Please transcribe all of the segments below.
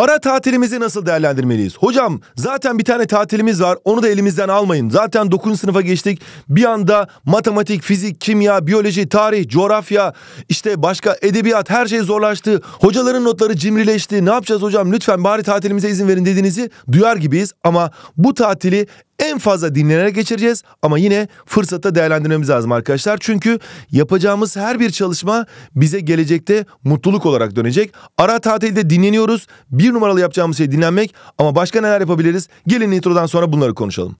Ara tatilimizi nasıl değerlendirmeliyiz? Hocam zaten bir tane tatilimiz var onu da elimizden almayın. Zaten 9. sınıfa geçtik bir anda matematik, fizik, kimya, biyoloji, tarih, coğrafya işte başka edebiyat her şey zorlaştı. Hocaların notları cimrileşti. Ne yapacağız hocam lütfen bari tatilimize izin verin dediğinizi duyar gibiyiz. Ama bu tatili en fazla dinlenerek geçireceğiz ama yine fırsata değerlendirmemiz lazım arkadaşlar. Çünkü yapacağımız her bir çalışma bize gelecekte mutluluk olarak dönecek. Ara tatilde dinleniyoruz. Bir numaralı yapacağımız şey dinlenmek ama başka neler yapabiliriz? Gelin introdan sonra bunları konuşalım.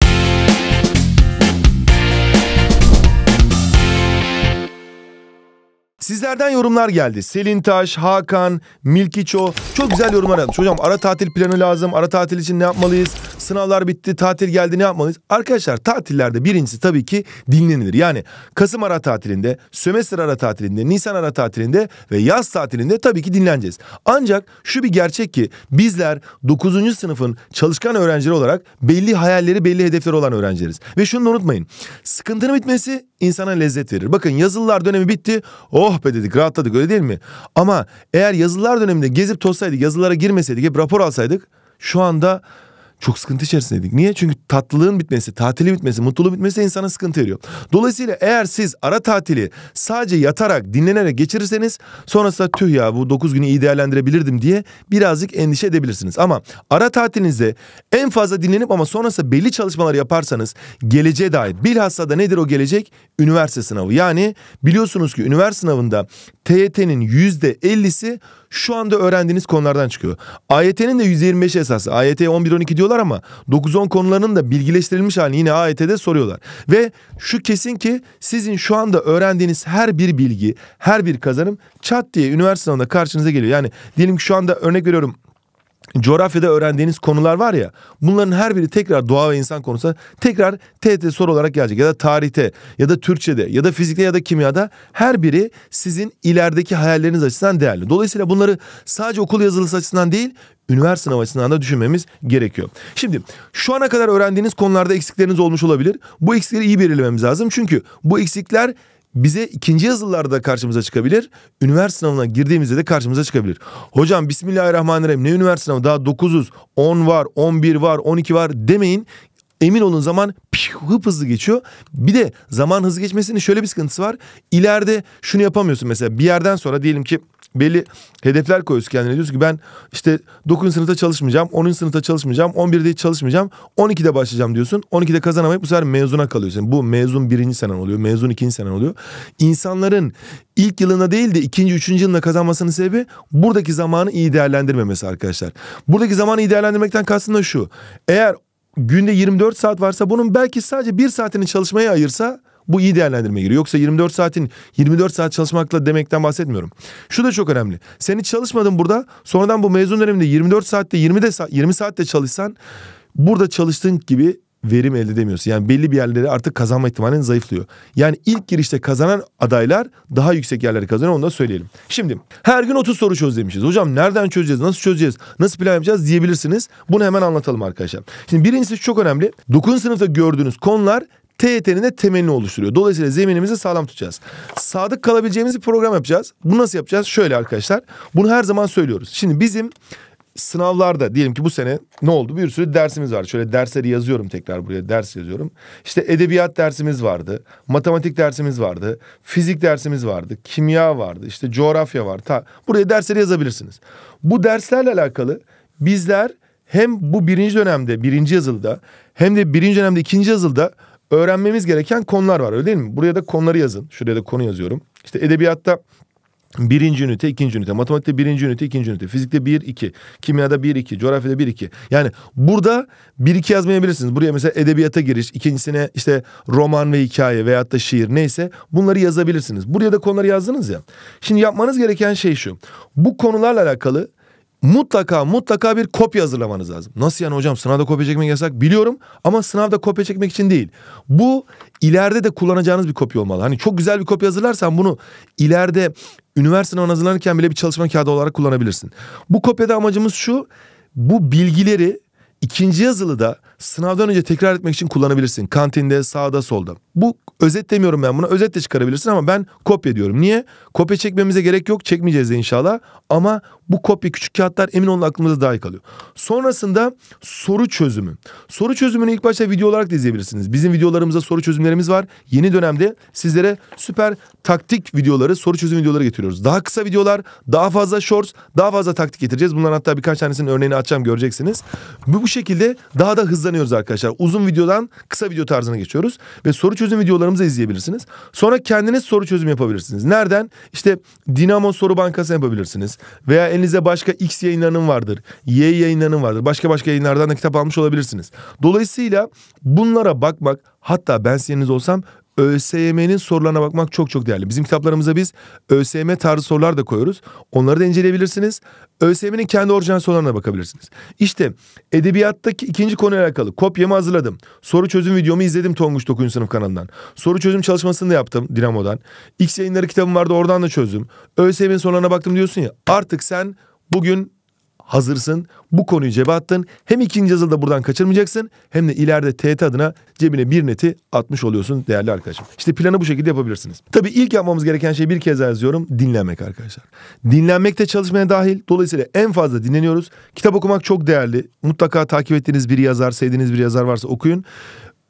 Sizlerden yorumlar geldi. Selin Taş, Hakan, Milkiço çok güzel yorumlar yazmış. Hocam ara tatil planı lazım, ara tatil için ne yapmalıyız? sınavlar bitti, tatil geldi ne yapmalıyız? Arkadaşlar tatillerde birincisi tabii ki dinlenilir. Yani Kasım ara tatilinde, sömestr ara tatilinde, Nisan ara tatilinde ve yaz tatilinde tabii ki dinleneceğiz. Ancak şu bir gerçek ki bizler 9. sınıfın çalışkan öğrencileri olarak belli hayalleri, belli hedefleri olan öğrencileriz. Ve şunu da unutmayın. Sıkıntının bitmesi insana lezzet verir. Bakın yazılılar dönemi bitti. Oh be dedik rahatladık öyle değil mi? Ama eğer yazılılar döneminde gezip tozsaydık, yazılılara girmeseydik, hep rapor alsaydık şu anda çok sıkıntı içerisindeydik. Niye? Çünkü tatlılığın bitmesi, tatili bitmesi, mutluluğun bitmesi insana sıkıntı veriyor. Dolayısıyla eğer siz ara tatili sadece yatarak, dinlenerek geçirirseniz sonrasında tüh ya bu 9 günü iyi değerlendirebilirdim diye birazcık endişe edebilirsiniz. Ama ara tatilinizde en fazla dinlenip ama sonrasında belli çalışmalar yaparsanız geleceğe dair bilhassa da nedir o gelecek? Üniversite sınavı. Yani biliyorsunuz ki üniversite sınavında TYT'nin %50'si şu anda öğrendiğiniz konulardan çıkıyor. AYT'nin de 125 esası. AYT 11-12 diyorlar ama 9-10 konularının da bilgileştirilmiş halini yine AYT'de soruyorlar. Ve şu kesin ki sizin şu anda öğrendiğiniz her bir bilgi, her bir kazanım çat diye üniversite sınavında karşınıza geliyor. Yani diyelim ki şu anda örnek veriyorum coğrafyada öğrendiğiniz konular var ya bunların her biri tekrar doğa ve insan konusunda tekrar TET soru olarak gelecek ya da tarihte ya da Türkçe'de ya da fizikte ya da kimyada her biri sizin ilerideki hayalleriniz açısından değerli. Dolayısıyla bunları sadece okul yazılısı açısından değil üniversite sınavı açısından da düşünmemiz gerekiyor. Şimdi şu ana kadar öğrendiğiniz konularda eksikleriniz olmuş olabilir. Bu eksikleri iyi belirlememiz lazım çünkü bu eksikler bize ikinci yazılılarda karşımıza çıkabilir. Üniversite sınavına girdiğimizde de karşımıza çıkabilir. Hocam Bismillahirrahmanirrahim ne üniversite sınavı daha 900, 10 var, 11 var, 12 var demeyin emin olun zaman hıp hızlı geçiyor. Bir de zaman hızlı geçmesinin şöyle bir sıkıntısı var. İleride şunu yapamıyorsun mesela bir yerden sonra diyelim ki belli hedefler koyuyorsun kendine. Diyorsun ki ben işte 9. sınıfta çalışmayacağım, 10. sınıfta çalışmayacağım, 11'de hiç çalışmayacağım, 12'de başlayacağım diyorsun. 12'de kazanamayıp bu sefer mezuna kalıyorsun. Bu mezun birinci senen oluyor, mezun ikinci senen oluyor. İnsanların ilk yılına değil de ikinci, üçüncü yılına kazanmasının sebebi buradaki zamanı iyi değerlendirmemesi arkadaşlar. Buradaki zamanı iyi değerlendirmekten kastım da şu. Eğer günde 24 saat varsa bunun belki sadece bir saatini çalışmaya ayırsa bu iyi değerlendirme giriyor. Yoksa 24 saatin 24 saat çalışmakla demekten bahsetmiyorum. Şu da çok önemli. Seni çalışmadın burada. Sonradan bu mezun döneminde 24 saatte 20 de 20 saatte çalışsan burada çalıştığın gibi verim elde edemiyorsun. Yani belli bir yerlere artık kazanma ihtimalin zayıflıyor. Yani ilk girişte kazanan adaylar daha yüksek yerleri kazanıyor onu da söyleyelim. Şimdi her gün 30 soru çöz demişiz. Hocam nereden çözeceğiz, nasıl çözeceğiz, nasıl plan yapacağız diyebilirsiniz. Bunu hemen anlatalım arkadaşlar. Şimdi birincisi çok önemli. 9. sınıfta gördüğünüz konular TYT'nin de temelini oluşturuyor. Dolayısıyla zeminimizi sağlam tutacağız. Sadık kalabileceğimiz bir program yapacağız. bu nasıl yapacağız? Şöyle arkadaşlar. Bunu her zaman söylüyoruz. Şimdi bizim sınavlarda diyelim ki bu sene ne oldu? Bir sürü dersimiz var Şöyle dersleri yazıyorum tekrar buraya ders yazıyorum. İşte edebiyat dersimiz vardı. Matematik dersimiz vardı. Fizik dersimiz vardı. Kimya vardı. işte coğrafya var. Ta, buraya dersleri yazabilirsiniz. Bu derslerle alakalı bizler hem bu birinci dönemde birinci yazılıda hem de birinci dönemde ikinci yazılıda öğrenmemiz gereken konular var öyle değil mi? Buraya da konuları yazın. Şuraya da konu yazıyorum. İşte edebiyatta Birinci ünite, ikinci ünite. Matematikte birinci ünite, ikinci ünite. Fizikte bir, iki. Kimyada bir, iki. Coğrafyada bir, iki. Yani burada bir, iki yazmayabilirsiniz. Buraya mesela edebiyata giriş, ikincisine işte roman ve hikaye veyahut da şiir neyse bunları yazabilirsiniz. Buraya da konuları yazdınız ya. Şimdi yapmanız gereken şey şu. Bu konularla alakalı mutlaka mutlaka bir kopya hazırlamanız lazım. Nasıl yani hocam sınavda kopya çekmek yasak biliyorum ama sınavda kopya çekmek için değil. Bu ileride de kullanacağınız bir kopya olmalı. Hani çok güzel bir kopya hazırlarsan bunu ileride üniversite sınavına hazırlanırken bile bir çalışma kağıdı olarak kullanabilirsin. Bu kopyada amacımız şu bu bilgileri ikinci yazılıda sınavdan önce tekrar etmek için kullanabilirsin. Kantinde, sağda, solda. Bu özet demiyorum ben bunu Özet de çıkarabilirsin ama ben kopya diyorum. Niye? Kopya çekmemize gerek yok. Çekmeyeceğiz de inşallah. Ama bu kopya küçük kağıtlar emin olun aklımızda daha iyi kalıyor. Sonrasında soru çözümü. Soru çözümünü ilk başta video olarak da izleyebilirsiniz. Bizim videolarımızda soru çözümlerimiz var. Yeni dönemde sizlere süper taktik videoları, soru çözüm videoları getiriyoruz. Daha kısa videolar, daha fazla shorts, daha fazla taktik getireceğiz. Bunların hatta birkaç tanesinin örneğini açacağım göreceksiniz. Bu, bu şekilde daha da hızlı kazanıyoruz arkadaşlar. Uzun videodan kısa video tarzına geçiyoruz. Ve soru çözüm videolarımızı izleyebilirsiniz. Sonra kendiniz soru çözüm yapabilirsiniz. Nereden? İşte Dinamo Soru Bankası yapabilirsiniz. Veya elinize başka X yayınlarının vardır. Y yayınlarının vardır. Başka başka yayınlardan da kitap almış olabilirsiniz. Dolayısıyla bunlara bakmak hatta ben siz olsam ÖSYM'nin sorularına bakmak çok çok değerli. Bizim kitaplarımıza biz ÖSYM tarzı sorular da koyuyoruz. Onları da inceleyebilirsiniz. ÖSYM'nin kendi orijinal sorularına bakabilirsiniz. İşte edebiyattaki ikinci konuyla alakalı kopyamı hazırladım. Soru çözüm videomu izledim Tonguç 9. sınıf kanalından. Soru çözüm çalışmasını da yaptım Dinamo'dan. X yayınları kitabım vardı oradan da çözdüm. ÖSYM'nin sorularına baktım diyorsun ya. Artık sen bugün hazırsın. Bu konuyu cebe attın. Hem ikinci yazılı da buradan kaçırmayacaksın hem de ileride TET adına cebine bir neti atmış oluyorsun değerli arkadaşım. İşte planı bu şekilde yapabilirsiniz. Tabii ilk yapmamız gereken şey bir kez daha yazıyorum. Dinlenmek arkadaşlar. Dinlenmek de çalışmaya dahil. Dolayısıyla en fazla dinleniyoruz. Kitap okumak çok değerli. Mutlaka takip ettiğiniz bir yazar, sevdiğiniz bir yazar varsa okuyun.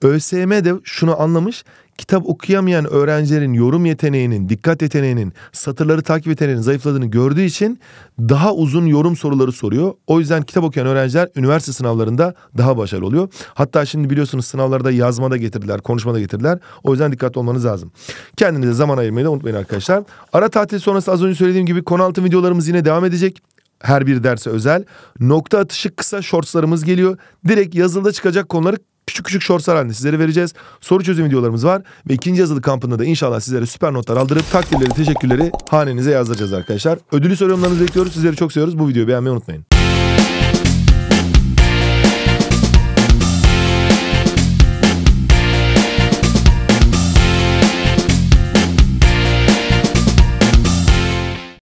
ÖSYM de şunu anlamış. Kitap okuyamayan öğrencilerin yorum yeteneğinin, dikkat yeteneğinin, satırları takip yeteneğinin zayıfladığını gördüğü için daha uzun yorum soruları soruyor. O yüzden kitap okuyan öğrenciler üniversite sınavlarında daha başarılı oluyor. Hatta şimdi biliyorsunuz sınavlarda yazmada getirdiler, konuşmada getirdiler. O yüzden dikkatli olmanız lazım. Kendinize zaman ayırmayı da unutmayın arkadaşlar. Ara tatil sonrası az önce söylediğim gibi konu altı videolarımız yine devam edecek her bir derse özel. Nokta atışı kısa shortslarımız geliyor. Direkt yazılıda çıkacak konuları Küçük küçük şortlar halinde sizlere vereceğiz. Soru çözüm videolarımız var ve ikinci yazılı kampında da inşallah sizlere süper notlar aldırıp takdirleri, teşekkürleri hanenize yazdıracağız arkadaşlar. Ödülü soru bekliyoruz. Sizleri çok seviyoruz. Bu videoyu beğenmeyi unutmayın.